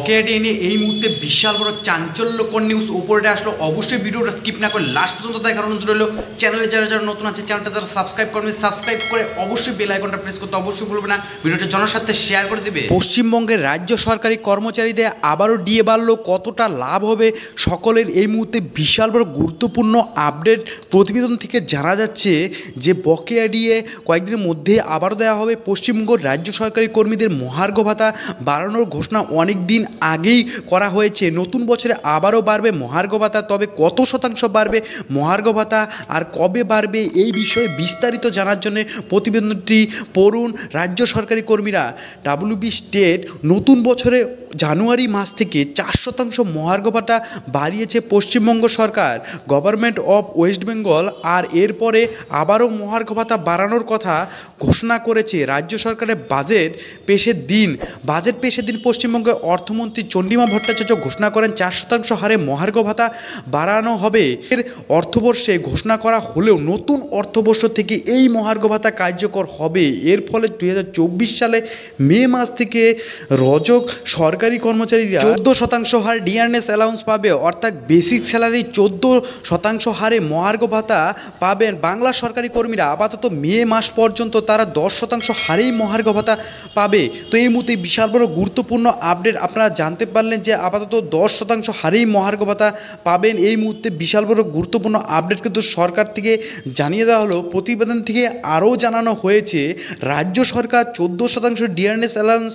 পকেটে এই মুহূর্তে বিশাল বড় চাঞ্চল্যকর নিউজ উপরে আসলো অবশ্যই ভিডিওটা স্কিপ না করে লাস্ট পর্যন্ত দেখার অনুরোধ রইল চ্যানেলে যারা যারা নতুন আছে চ্যানেলটা যারা সাবস্ক্রাইব করবে সাবস্ক্রাইব করে অবশ্যই বেল আইকনটা প্রেস করতে অবশ্যই ভুলবে না ভিডিওটা জনস্বার্থে শেয়ার করে দেবে পশ্চিমবঙ্গের রাজ্য সরকারি কর্মচারীদের আবারও ডিএ বাড়লো কতটা লাভ হবে সকলের এই মুহূর্তে বিশাল বড় গুরুত্বপূর্ণ আপডেট প্রতিবেদন থেকে জানা যাচ্ছে যে বকেয়া ডিএ কয়েকদিনের মধ্যে আবারও দেওয়া হবে পশ্চিমবঙ্গ রাজ্য সরকারি কর্মীদের মহার্ঘ ভাতা বাড়ানোর ঘোষণা অনেক দিন আগেই করা হয়েছে নতুন বছরে আবারও বাড়বে মহার্ঘ ভাতা তবে কত শতাংশ বাড়বে মহার্ঘ ভাতা আর কবে বাড়বে এই বিষয়ে বিস্তারিত জানার জন্য প্রতিবেদনটি পড়ুন রাজ্য সরকারি কর্মীরা ডাব্লিউবি স্টেট নতুন বছরে জানুয়ারি মাস থেকে চার শতাংশ মহার্ঘ ভাতা বাড়িয়েছে পশ্চিমবঙ্গ সরকার গভর্নমেন্ট অফ ওয়েস্ট বেঙ্গল আর এরপরে আবারও মহার্ঘ ভাতা বাড়ানোর কথা ঘোষণা করেছে রাজ্য সরকারের বাজেট পেশের দিন বাজেট পেশের দিন পশ্চিমবঙ্গে অর্থ অর্থমন্ত্রী চণ্ডীমা ভট্টাচার্য ঘোষণা করেন চার শতাংশ হারে মহার্ঘ ভাতা বাড়ানো হবে এর অর্থবর্ষে ঘোষণা করা হলেও নতুন অর্থবর্ষ থেকে এই মহার্ঘ ভাতা কার্যকর হবে এর ফলে দুই সালে মে মাস থেকে রজক সরকারি কর্মচারীরা চোদ্দ শতাংশ হার ডিআরএস অ্যালাউন্স পাবে অর্থাৎ বেসিক স্যালারি চোদ্দ শতাংশ হারে মহার্ঘ ভাতা পাবেন বাংলা সরকারি কর্মীরা আপাতত মে মাস পর্যন্ত তারা দশ শতাংশ হারেই মহার্ঘ ভাতা পাবে তো এই মুহূর্তে বিশাল বড় গুরুত্বপূর্ণ আপডেট আপনার আপনারা জানতে পারলেন যে আপাতত দশ শতাংশ হারেই মহার্ঘ ভাতা পাবেন এই মুহূর্তে বিশাল বড় গুরুত্বপূর্ণ আপডেট কিন্তু সরকার থেকে জানিয়ে দেওয়া হলো প্রতিবেদন থেকে আরও জানানো হয়েছে রাজ্য সরকার চোদ্দো শতাংশ ডিআরএনএস অ্যালাউন্স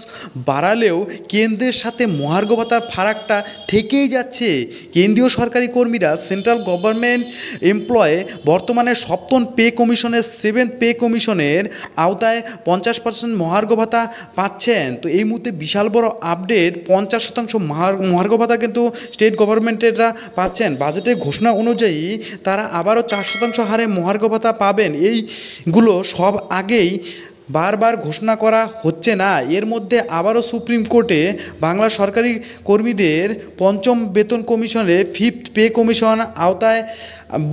বাড়ালেও কেন্দ্রের সাথে মহার্ঘ ভাতার ফারাকটা থেকেই যাচ্ছে কেন্দ্রীয় সরকারি কর্মীরা সেন্ট্রাল গভর্নমেন্ট এমপ্লয়ে বর্তমানে সপ্তম পে কমিশনের সেভেন্থ পে কমিশনের আওতায় পঞ্চাশ পার্সেন্ট মহার্ঘ ভাতা পাচ্ছেন তো এই মুহূর্তে বিশাল বড় আপডেট পঞ্চাশ শতাংশ মহার্ঘ ভাতা কিন্তু স্টেট গভর্নমেন্টেররা পাচ্ছেন বাজেটের ঘোষণা অনুযায়ী তারা আবারও চার শতাংশ হারে মহার্ঘ ভাতা পাবেন এইগুলো সব আগেই বারবার ঘোষণা করা হচ্ছে না এর মধ্যে আবারও সুপ্রিম কোর্টে বাংলা সরকারি কর্মীদের পঞ্চম বেতন কমিশনের ফিফথ পে কমিশন আওতায়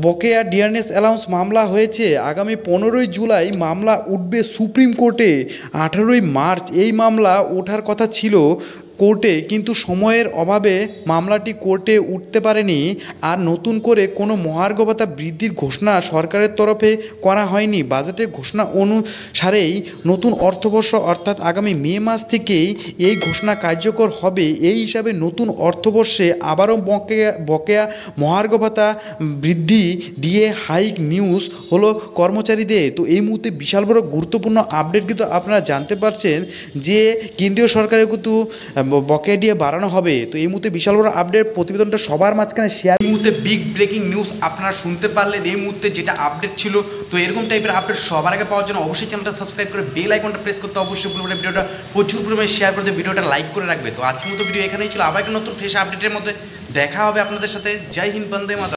বকেয়া ডিয়ারনেস অ্যালাউন্স মামলা হয়েছে আগামী পনেরোই জুলাই মামলা উঠবে সুপ্রিম কোর্টে আঠারোই মার্চ এই মামলা ওঠার কথা ছিল কোর্টে কিন্তু সময়ের অভাবে মামলাটি কোর্টে উঠতে পারেনি আর নতুন করে কোনো মহার্ঘ ভাতা বৃদ্ধির ঘোষণা সরকারের তরফে করা হয়নি বাজেটের ঘোষণা অনুসারেই নতুন অর্থবর্ষ অর্থাৎ আগামী মে মাস থেকেই এই ঘোষণা কার্যকর হবে এই হিসাবে নতুন অর্থবর্ষে আবারও বকেয়া বকেয়া মহার্ঘ ভাতা বৃদ্ধি দিয়ে হাইক নিউজ হলো কর্মচারীদের তো এই মুহূর্তে বিশাল বড় গুরুত্বপূর্ণ আপডেট কিন্তু আপনারা জানতে পারছেন যে কেন্দ্রীয় সরকারের কিন্তু বকে দিয়ে বাড়ানো হবে তো এই মুহূর্তে বিশাল বড় আপডেট প্রতিবেদনটা সবার মাঝখানে শেয়ার এই মুহূর্তে বিগ ব্রেকিং নিউজ আপনারা শুনতে পারলেন এই মুহূর্তে যেটা আপডেট ছিল তো এরকম টাইপের আপডেট সবার আগে পাওয়ার জন্য অবশ্যই চ্যানেলটা সাবস্ক্রাইব করে বেল আইকনটা প্রেস করতে অবশ্যই ভুলবেন ভিডিওটা প্রচুর পরিমাণে শেয়ার করতে ভিডিওটা লাইক করে রাখবে তো আজকের মতো ভিডিও এখানেই ছিল আবার একটা নতুন ফ্রেশ আপডেটের মধ্যে দেখা হবে আপনাদের সাথে জয় হিন্দ বন্দে মাতা